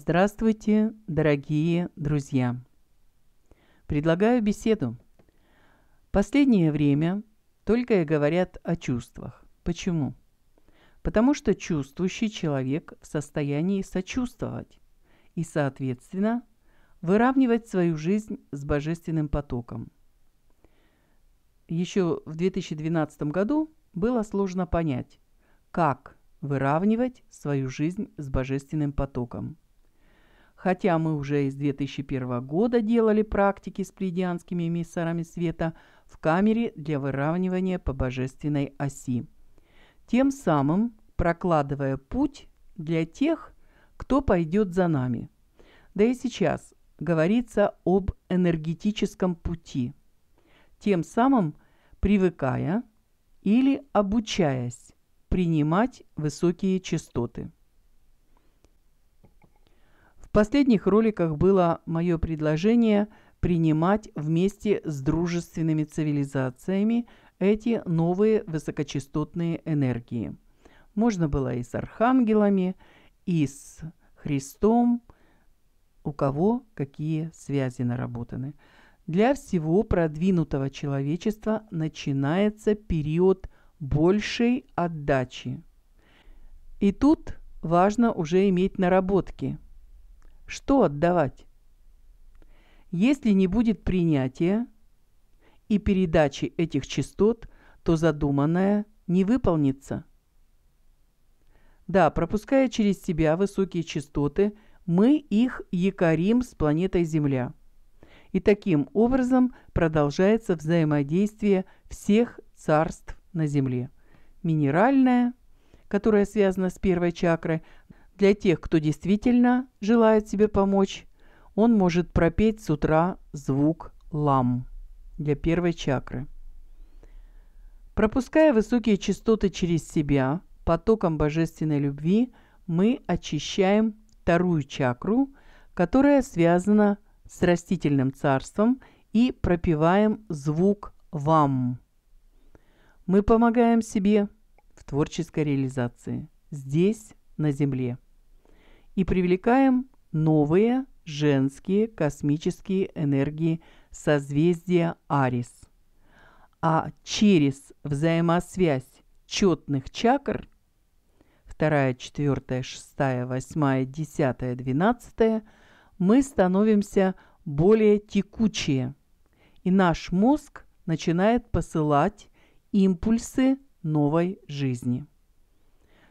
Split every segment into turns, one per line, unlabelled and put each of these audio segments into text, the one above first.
Здравствуйте, дорогие друзья! Предлагаю беседу. Последнее время только и говорят о чувствах. Почему? Потому что чувствующий человек в состоянии сочувствовать и, соответственно, выравнивать свою жизнь с божественным потоком. Еще в 2012 году было сложно понять, как выравнивать свою жизнь с божественным потоком – Хотя мы уже из 2001 года делали практики с пледианскими эмиссарами света в камере для выравнивания по божественной оси. Тем самым прокладывая путь для тех, кто пойдет за нами. Да и сейчас говорится об энергетическом пути. Тем самым привыкая или обучаясь принимать высокие частоты. В последних роликах было мое предложение принимать вместе с дружественными цивилизациями эти новые высокочастотные энергии. Можно было и с архангелами, и с Христом, у кого какие связи наработаны. Для всего продвинутого человечества начинается период большей отдачи. И тут важно уже иметь наработки – что отдавать? Если не будет принятия и передачи этих частот, то задуманное не выполнится. Да, пропуская через себя высокие частоты, мы их якорим с планетой Земля. И таким образом продолжается взаимодействие всех царств на Земле. Минеральное, которое связано с первой чакрой, для тех, кто действительно желает себе помочь, он может пропеть с утра звук лам для первой чакры. Пропуская высокие частоты через себя, потоком божественной любви мы очищаем вторую чакру, которая связана с растительным царством, и пропиваем звук «вам». Мы помогаем себе в творческой реализации здесь, на Земле и привлекаем новые женские космические энергии созвездия Арис. А через взаимосвязь четных чакр 2, 4, 6, 8, 10, 12 мы становимся более текучие, и наш мозг начинает посылать импульсы новой жизни.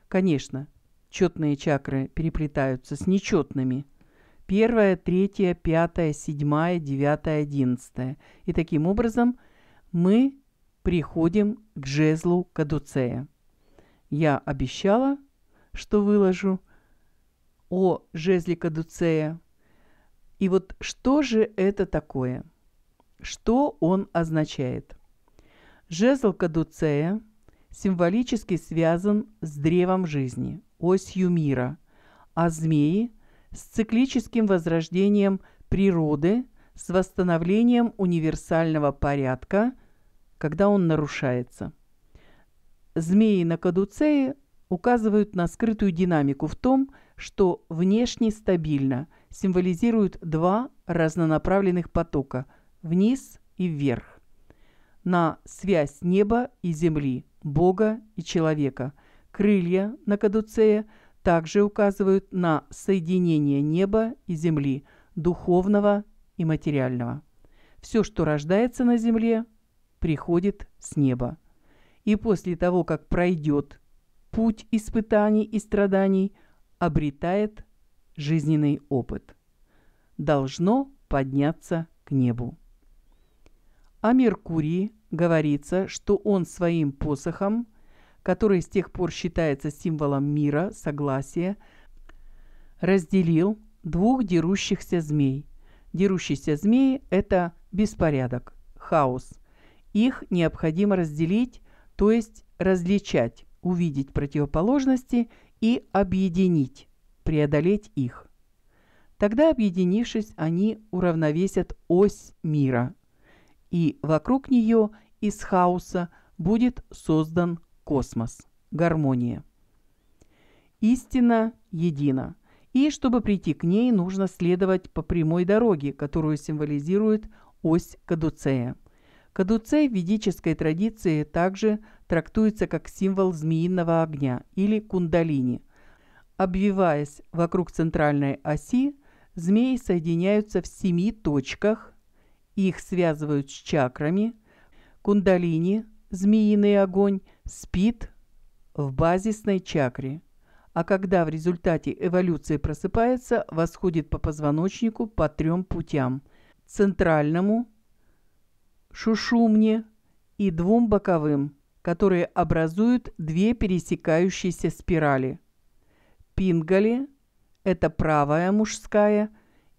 Конечно, Четные чакры переплетаются с нечетными. Первая, третья, пятая, седьмая, девятая, одиннадцатая. И таким образом мы приходим к жезлу Кадуцея. Я обещала, что выложу о жезле Кадуцея. И вот что же это такое? Что он означает? Жезл Кадуцея символически связан с древом жизни – осью мира, а змеи – с циклическим возрождением природы, с восстановлением универсального порядка, когда он нарушается. Змеи на кадуцее указывают на скрытую динамику в том, что внешне стабильно символизируют два разнонаправленных потока – вниз и вверх, на связь неба и земли, Бога и человека – Крылья на кадуцея также указывают на соединение неба и земли, духовного и материального. Все, что рождается на земле, приходит с неба. И после того, как пройдет путь испытаний и страданий, обретает жизненный опыт. Должно подняться к небу. О Меркурии говорится, что он своим посохом – который с тех пор считается символом мира, согласия, разделил двух дерущихся змей. Дерущиеся змеи – это беспорядок, хаос. Их необходимо разделить, то есть различать, увидеть противоположности и объединить, преодолеть их. Тогда, объединившись, они уравновесят ось мира, и вокруг нее из хаоса будет создан космос. Гармония. Истина едина. И чтобы прийти к ней, нужно следовать по прямой дороге, которую символизирует ось Кадуцея. Кадуцей в ведической традиции также трактуется как символ змеиного огня или кундалини. Обвиваясь вокруг центральной оси, змеи соединяются в семи точках, их связывают с чакрами, кундалини – змеиный огонь спит в базисной чакре, а когда в результате эволюции просыпается, восходит по позвоночнику по трем путям – центральному, шушумне и двум боковым, которые образуют две пересекающиеся спирали. Пингали – это правая мужская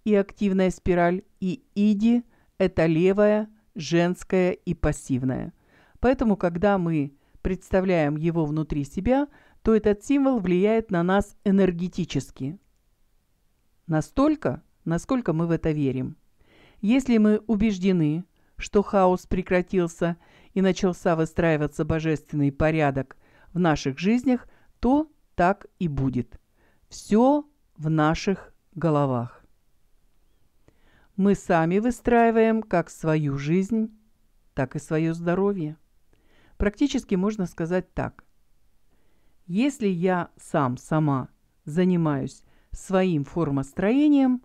и активная спираль, и иди – это левая, женская и пассивная – Поэтому, когда мы представляем его внутри себя, то этот символ влияет на нас энергетически. Настолько, насколько мы в это верим. Если мы убеждены, что хаос прекратился и начался выстраиваться божественный порядок в наших жизнях, то так и будет. Все в наших головах. Мы сами выстраиваем как свою жизнь, так и свое здоровье. Практически можно сказать так. Если я сам, сама занимаюсь своим формостроением,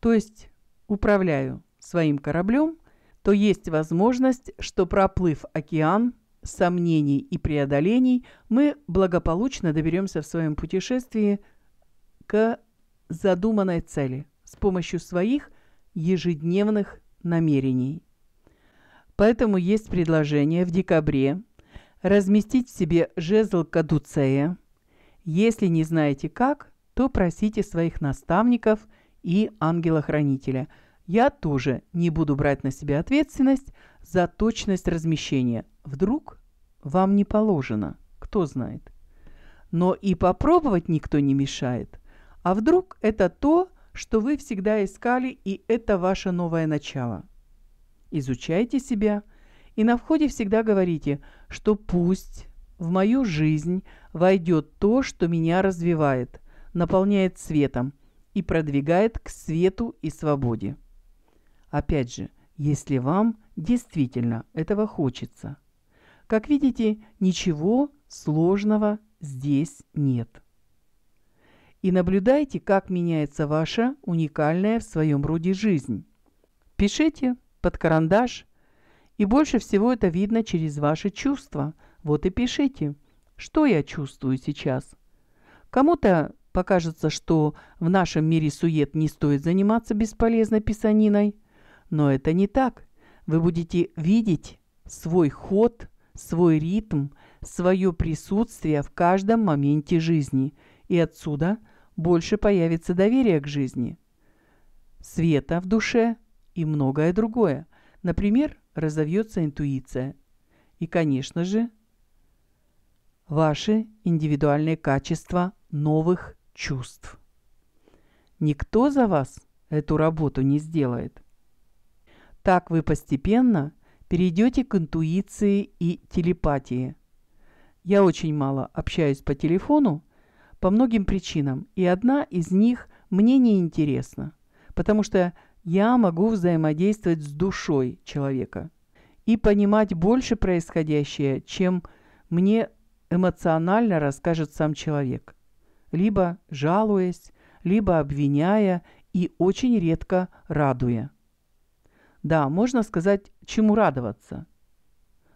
то есть управляю своим кораблем, то есть возможность, что проплыв океан сомнений и преодолений, мы благополучно доберемся в своем путешествии к задуманной цели с помощью своих ежедневных намерений. Поэтому есть предложение в декабре разместить в себе жезл кадуцея. Если не знаете как, то просите своих наставников и ангела-хранителя. Я тоже не буду брать на себя ответственность за точность размещения. Вдруг вам не положено, кто знает. Но и попробовать никто не мешает. А вдруг это то, что вы всегда искали, и это ваше новое начало – изучайте себя и на входе всегда говорите, что пусть в мою жизнь войдет то, что меня развивает, наполняет светом и продвигает к свету и свободе. Опять же, если вам действительно этого хочется. Как видите, ничего сложного здесь нет. И наблюдайте, как меняется ваша уникальная в своем роде жизнь. Пишите под карандаш. И больше всего это видно через ваши чувства. Вот и пишите, что я чувствую сейчас. Кому-то покажется, что в нашем мире сует не стоит заниматься бесполезной писаниной. Но это не так. Вы будете видеть свой ход, свой ритм, свое присутствие в каждом моменте жизни. И отсюда больше появится доверие к жизни. Света в душе – и многое другое. Например, разовьется интуиция. И, конечно же, ваши индивидуальные качества новых чувств. Никто за вас эту работу не сделает. Так вы постепенно перейдете к интуиции и телепатии. Я очень мало общаюсь по телефону по многим причинам, и одна из них мне не интересна, потому что я могу взаимодействовать с душой человека и понимать больше происходящее, чем мне эмоционально расскажет сам человек, либо жалуясь, либо обвиняя и очень редко радуя. Да, можно сказать, чему радоваться.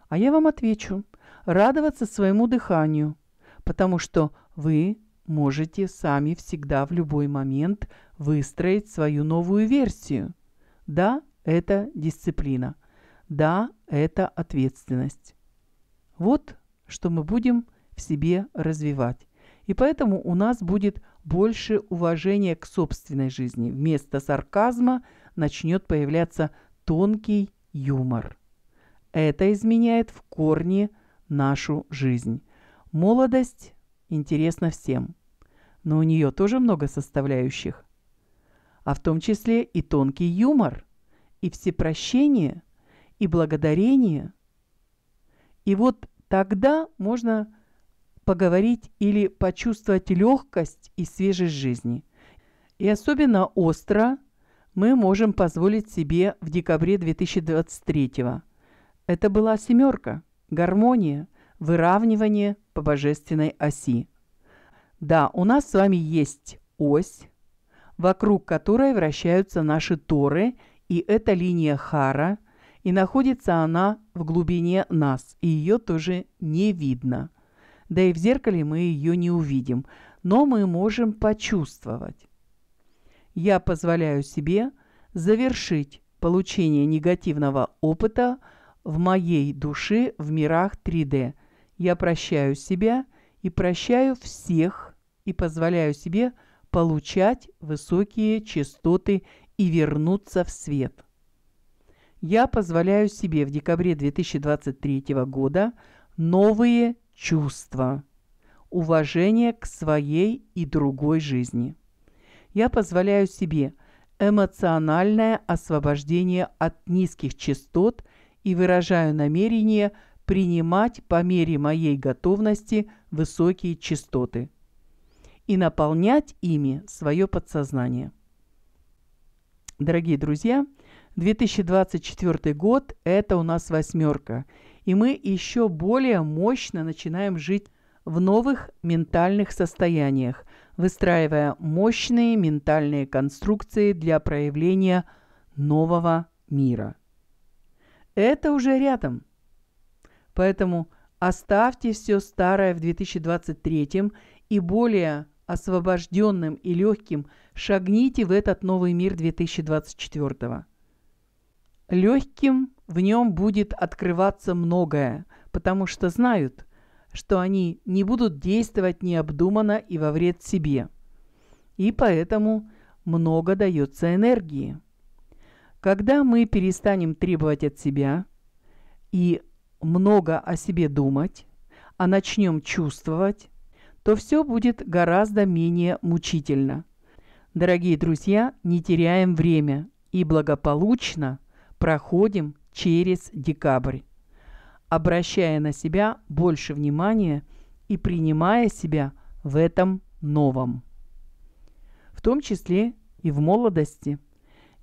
А я вам отвечу – радоваться своему дыханию, потому что вы можете сами всегда в любой момент выстроить свою новую версию. Да, это дисциплина. Да, это ответственность. Вот что мы будем в себе развивать. И поэтому у нас будет больше уважения к собственной жизни. Вместо сарказма начнет появляться тонкий юмор. Это изменяет в корне нашу жизнь. Молодость интересна всем – но у нее тоже много составляющих. А в том числе и тонкий юмор, и всепрощение, и благодарение. И вот тогда можно поговорить или почувствовать легкость и свежесть жизни. И особенно остро мы можем позволить себе в декабре 2023 -го. Это была семерка, гармония, выравнивание по божественной оси. Да, у нас с вами есть ось, вокруг которой вращаются наши торы, и это линия Хара, и находится она в глубине нас, и ее тоже не видно. Да и в зеркале мы ее не увидим, но мы можем почувствовать. Я позволяю себе завершить получение негативного опыта в моей душе в мирах 3D. Я прощаю себя и прощаю всех и позволяю себе получать высокие частоты и вернуться в свет. Я позволяю себе в декабре 2023 года новые чувства, уважение к своей и другой жизни. Я позволяю себе эмоциональное освобождение от низких частот и выражаю намерение принимать по мере моей готовности высокие частоты – и наполнять ими свое подсознание. Дорогие друзья, 2024 год – это у нас восьмерка, и мы еще более мощно начинаем жить в новых ментальных состояниях, выстраивая мощные ментальные конструкции для проявления нового мира. Это уже рядом. Поэтому оставьте все старое в 2023 и более освобожденным и легким, шагните в этот новый мир 2024 -го. Легким в нем будет открываться многое, потому что знают, что они не будут действовать необдуманно и во вред себе. И поэтому много дается энергии. Когда мы перестанем требовать от себя и много о себе думать, а начнем чувствовать, то все будет гораздо менее мучительно. Дорогие друзья, не теряем время и благополучно проходим через декабрь, обращая на себя больше внимания и принимая себя в этом новом. В том числе и в молодости.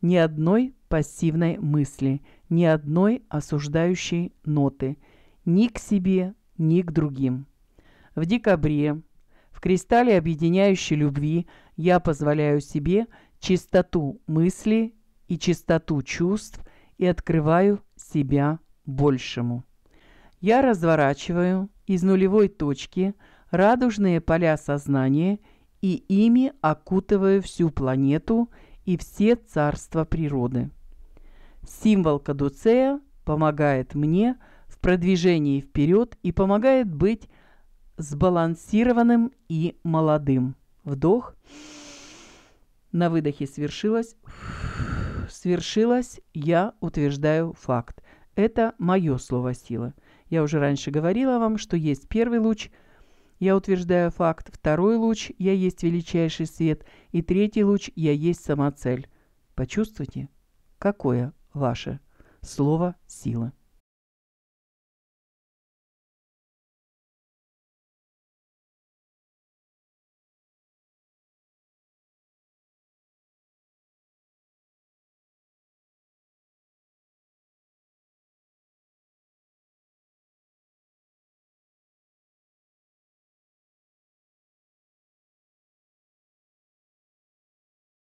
Ни одной пассивной мысли, ни одной осуждающей ноты, ни к себе, ни к другим. В декабре в кристалле объединяющей любви я позволяю себе чистоту мысли и чистоту чувств и открываю себя большему. Я разворачиваю из нулевой точки радужные поля сознания и ими окутываю всю планету и все царства природы. Символ Кадуцея помогает мне в продвижении вперед и помогает быть сбалансированным и молодым. Вдох. На выдохе свершилось. Свершилось, я утверждаю факт. Это мое слово силы. Я уже раньше говорила вам, что есть первый луч, я утверждаю факт, второй луч, я есть величайший свет, и третий луч, я есть сама цель. Почувствуйте, какое ваше слово силы.